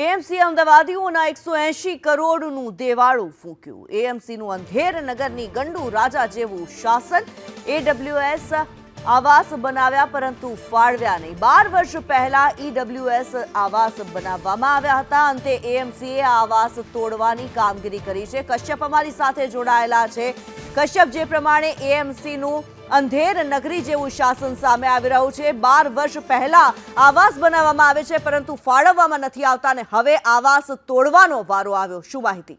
AMC અમદાવાદી હુના 180 કરોડ નું દેવાડું ફૂક્યું AMC નું અંધેર નગરની ગંડુ રાજા જેવું શાસન EWS આવાસ બનાવ્યા પરંતુ ફાળવ્યા નહીં 12 વર્ષ પહેલા EWS આવાસ બનાવવામાં આવ્યા હતા અંતે AMC એ આવાસ તોડવાની કામગીરી કરી છે કશ્યપમારી સાથે જોડાયેલા છે કશબ જે પ્રમાણે AMC નું અંધેર નગરી જેવું શાસન સામે આવી રહ્યું છે બાર વર્ષ પહેલા આવાસ બનાવવામાં આવે છે પરંતુ ફાળવવામાં નથી આવતા અને હવે આવાસ તોડવાનો વારો આવ્યો શું માહિતી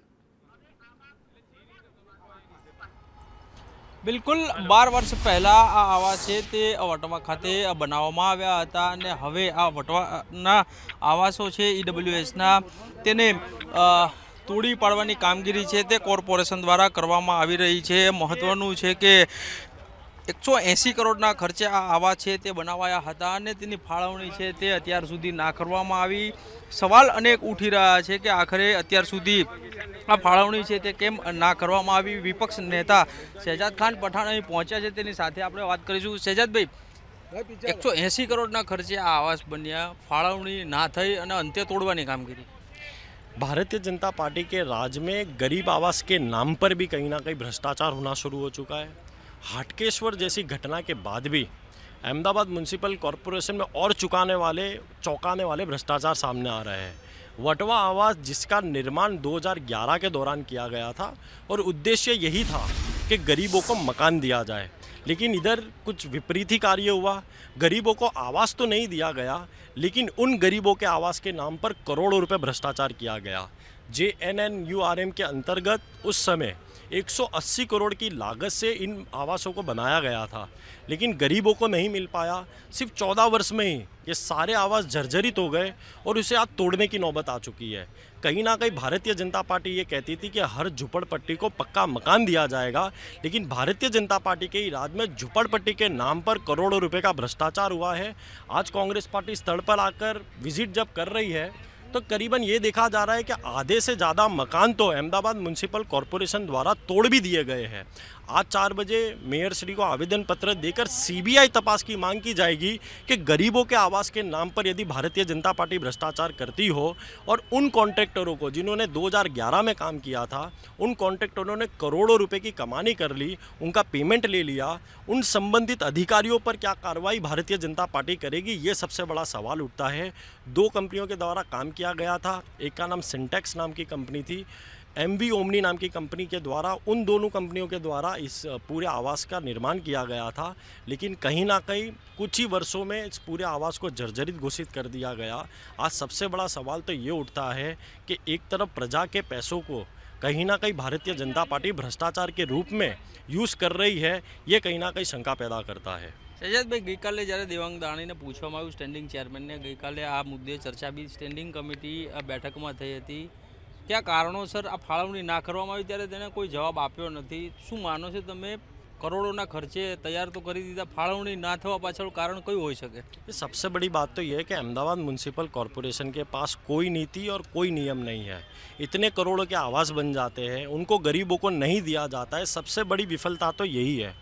બિલકુલ બાર વર્ષ પહેલાં આ આવાસ છે તે વટવા ખાતે બનાવવામાં આવ્યા હતા અને હવે આ વટવાના આવાસો છે ઈડબ્લ્યુએસના તેને તોડી પાડવાની કામગીરી છે તે કોર્પોરેશન દ્વારા કરવામાં આવી રહી છે મહત્વનું છે કે એકસો એંસી કરોડના ખર્ચે આ આવા છે તે બનાવાયા હતા અને તેની ફાળવણી છે તે અત્યાર સુધી ના કરવામાં આવી સવાલ અનેક ઉઠી રહ્યા છે કે આખરે અત્યાર સુધી આ ફાળવણી છે તે કેમ ના કરવામાં આવી વિપક્ષ નેતા શહેજાદ ખાન પઠાણ અહીં પહોંચ્યા છે તેની સાથે આપણે વાત કરીશું શહેજાદભાઈ એકસો એંસી કરોડના ખર્ચે આ આવાસ બન્યા ફાળવણી ના થઈ અને અંતે તોડવાની કામગીરી भारतीय जनता पार्टी के राज में गरीब आवास के नाम पर भी कहीं ना कहीं भ्रष्टाचार होना शुरू हो चुका हाटकेश्वर जैसी घटना के बाद भी अहमदाबाद म्यूनसिपल कॉरपोरेशन में और चुकाने वाले चौंकाने वाले भ्रष्टाचार सामने आ रहे हैं वटवा आवास जिसका निर्माण 2011 के दौरान किया गया था और उद्देश्य यही था कि गरीबों को मकान दिया जाए लेकिन इधर कुछ विपरीत ही कार्य हुआ गरीबों को आवास तो नहीं दिया गया लेकिन उन गरीबों के आवास के नाम पर करोड़ों रुपए भ्रष्टाचार किया गया J N N U R M के अंतर्गत उस समय 180 करोड़ की लागत से इन आवासों को बनाया गया था लेकिन गरीबों को नहीं मिल पाया सिर्फ 14 वर्ष में ही ये सारे आवास जर्जरित हो गए और उसे आज तोड़ने की नौबत आ चुकी है कहीं ना कहीं भारतीय जनता पार्टी ये कहती थी कि हर झुपड़पट्टी को पक्का मकान दिया जाएगा लेकिन भारतीय जनता पार्टी के ही राज में झुपड़पट्टी के नाम पर करोड़ों रुपये का भ्रष्टाचार हुआ है आज कांग्रेस पार्टी स्थल पर आकर विजिट जब कर रही है तो करीबन ये देखा जा रहा है कि आधे से ज़्यादा मकान तो अहमदाबाद म्यूनसिपल कॉरपोरेशन द्वारा तोड़ भी दिए गए हैं आज चार बजे मेयर श्री को आवेदन पत्र देकर सीबीआई तपास की मांग की जाएगी कि गरीबों के आवास के नाम पर यदि भारतीय जनता पार्टी भ्रष्टाचार करती हो और उन कॉन्ट्रैक्टरों को जिन्होंने 2011 में काम किया था उन कॉन्ट्रैक्टरों ने करोड़ों रुपए की कमानी कर ली उनका पेमेंट ले लिया उन संबंधित अधिकारियों पर क्या कार्रवाई भारतीय जनता पार्टी करेगी ये सबसे बड़ा सवाल उठता है दो कंपनियों के द्वारा काम किया गया था एक का नाम सिंटेक्स नाम की कंपनी थी एम वी ओमनी नाम की कंपनी के द्वारा उन दोनों कंपनियों के द्वारा इस पूरे आवास का निर्माण किया गया था लेकिन कहीं ना कहीं कुछ ही वर्षों में इस पूरे आवास को जर्जरित घोषित कर दिया गया आज सबसे बड़ा सवाल तो ये उठता है कि एक तरफ प्रजा के पैसों को कहीं ना कहीं भारतीय जनता पार्टी भ्रष्टाचार के रूप में यूज़ कर रही है ये कहीं कहीं ना शंका કઈ ના કઈ શંકા પેદા કરતા હે સજજભાઈ ગઈકાલે જ્યારે દેવાંગ स्टैंडिंग चेयरमैन ने गई काले आ मुद्दे चर्चा भी स्टैंडिंग कमिटी बैठक में थी थी ક્યાં કારણોસર આ ફાળવણી ના કરવામાં આવી ત્યારે તેને કોઈ જવાબ આપ્યો નથી શું માનો છો તમે करोड़ों खर्चे तैयार तो कर दीदा फाड़वनी ना થવા પાછળ कारण क्यों हो सके सबसे बड़ी बात तो यह है कि अहमदाबाद म्यूनसिपल कॉरपोरेशन के पास कोई नीति और कोई नियम नहीं है इतने करोड़ों के आवास बन जाते हैं उनको गरीबों को नहीं दिया जाता है सबसे बड़ी विफलता तो यही है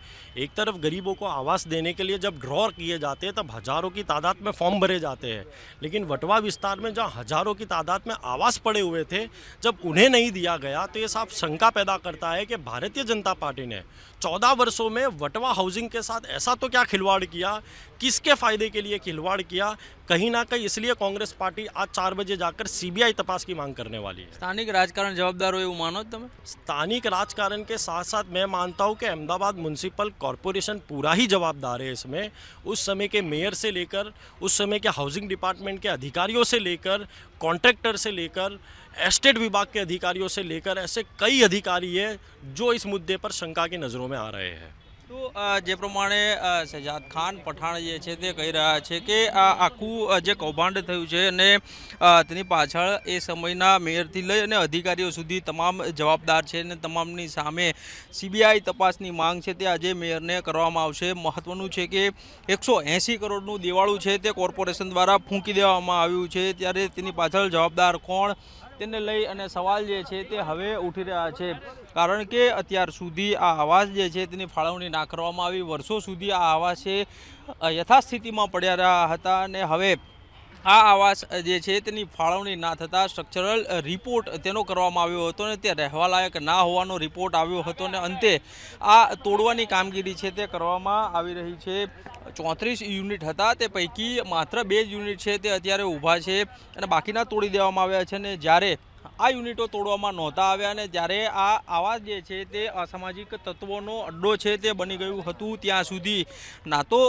एक तरफ गरीबों को आवास देने के लिए जब ड्रॉ किए जाते हैं तब हज़ारों की तादाद में फॉर्म भरे जाते हैं लेकिन वटवा विस्तार में जहाँ हज़ारों की तादाद में आवास पड़े हुए थे जब उन्हें नहीं दिया गया तो ये साफ शंका पैदा करता है कि भारतीय जनता पार्टी ने चौदह वर्ष वर्षों में वटवा हाउसिंग के साथ ऐसा तो क्या खिलवाड़ किया किसके फायदे के लिए खिलवाड़ किया कहीं ना कहीं इसलिए कांग्रेस पार्टी आज चार बजे जाकर सीबीआई तपास की मांग करने वाली है स्थानिक राजकारण जवाबदार हुए मानो तुम स्थानिक राजकारण के साथ साथ मैं मानता हूँ कि अहमदाबाद म्यूनसिपल कॉरपोरेशन पूरा ही जवाबदार है इसमें उस समय के मेयर से लेकर उस समय के हाउसिंग डिपार्टमेंट के अधिकारियों से लेकर कॉन्ट्रैक्टर से लेकर एस्टेट विभाग के अधिकारियों से लेकर ऐसे कई अधिकारी हैं जो इस मुद्दे पर शंका की नज़रों में आ रहे हैं તો જે પ્રમાણે શહેજાદ ખાન પઠાણ જે છે તે કહી રહ્યા છે કે આ આખું જે કૌભાંડ થયું છે અને તેની પાછળ એ સમયના મેયરથી લઈ અને અધિકારીઓ સુધી તમામ જવાબદાર છે અને તમામની સામે સીબીઆઈ તપાસની માંગ છે તે આજે મેયરને કરવામાં આવશે મહત્વનું છે કે એકસો કરોડનું દેવાળું છે તે કોર્પોરેશન દ્વારા ફૂંકી દેવામાં આવ્યું છે ત્યારે તેની પાછળ જવાબદાર કોણ તેને લઈ અને સવાલ જે છે તે હવે ઉઠી રહ્યા છે કારણ કે અત્યાર સુધી આ આવાસ જે છે તેની ફાળવણી ના કરવામાં આવી વર્ષો સુધી આ આવાસે યથાસ્થિતિમાં પડ્યા રહ્યા હતા અને હવે આ આવાસ જે છે તેની ફાળવણી ના થતાં સ્ટ્રક્ચરલ રિપોર્ટ તેનો કરવામાં આવ્યો હતો ને તે રહેવાલાયક ના હોવાનો રિપોર્ટ આવ્યો હતો ને અંતે આ તોડવાની કામગીરી છે તે કરવામાં આવી રહી છે ચોત્રીસ યુનિટ હતા તે પૈકી માત્ર બે યુનિટ છે તે અત્યારે ઊભા છે અને બાકીના તોડી દેવામાં આવ્યા છે ને જ્યારે આ યુનિટો તોડવામાં નહોતા આવ્યા અને જ્યારે આ આવા જે છે તે અસામાજિક તત્વોનો અડ્ડો છે તે બની ગયું હતું ત્યાં સુધી ના તો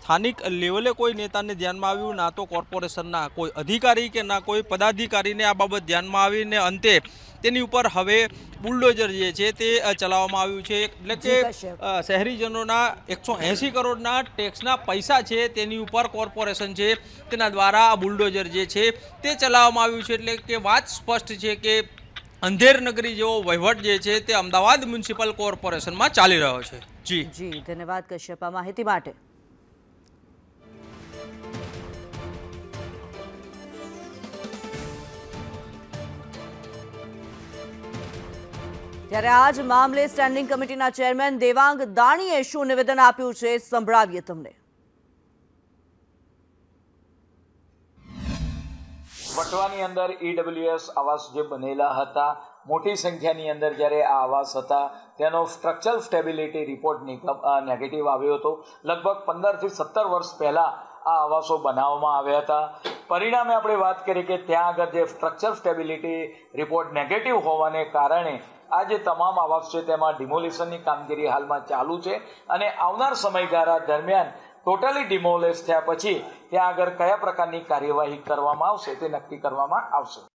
સ્થાનિક લેવલે કોઈ નેતાને ધ્યાનમાં આવ્યું ના તો કોર્પોરેશનના કોઈ અધિકારી કે ના કોઈ પદાધિકારીને આ બાબત ધ્યાનમાં આવીને અંતે તેની ઉપર હવે બુલડોઝર જે છે તે ચલાવવામાં આવ્યું છે એટલે કે શહેરીજનોના એકસો એંસી કરોડના ટેક્સના પૈસા છે તેની ઉપર કોર્પોરેશન છે તેના દ્વારા આ બુલડોઝર જે છે તે ચલાવવામાં આવ્યું છે એટલે કે વાત સ્પષ્ટ સ્પષ્ટ છે કે અંધેર નગરી જેવો વહીવટ જે છે તે અમદાવાદ મ્યુનિસિપલ કોર્પોરેશનમાં ચાલી રહ્યો છે જી જી ધન્યવાદ કશ્યપ માહિતી માટે ત્યારે આજ મામલે સ્ટેન્ડિંગ કમિટીના ચેરમેન દેવાંગ દાણીએ શું નિવેદન આપ્યું છે સંભળાવીએ તમને કઠવાની અંદર ઈડબ્લ્યુએસ e આવાસ જે બનેલા હતા મોટી સંખ્યાની અંદર જ્યારે આ આવાસ હતા તેનો સ્ટ્રક્ચરલ સ્ટેબિલિટી રિપોર્ટ નેગેટિવ આવ્યો હતો લગભગ પંદરથી સત્તર વર્ષ પહેલાં આ આવાસો બનાવવામાં આવ્યા હતા પરિણામે આપણે વાત કરી કે ત્યાં આગળ જે સ્ટ્રક્ચર સ્ટેબિલિટી રિપોર્ટ નેગેટિવ હોવાને કારણે આ જે તમામ આવાસ છે તેમાં ડિમોલિશનની કામગીરી હાલમાં ચાલુ છે અને આવનાર સમયગાળા દરમિયાન ટોટલી ડિમોલેશ થયા પછી ત્યાં આગળ કયા પ્રકારની કાર્યવાહી કરવામાં આવશે તે નક્કી કરવામાં આવશે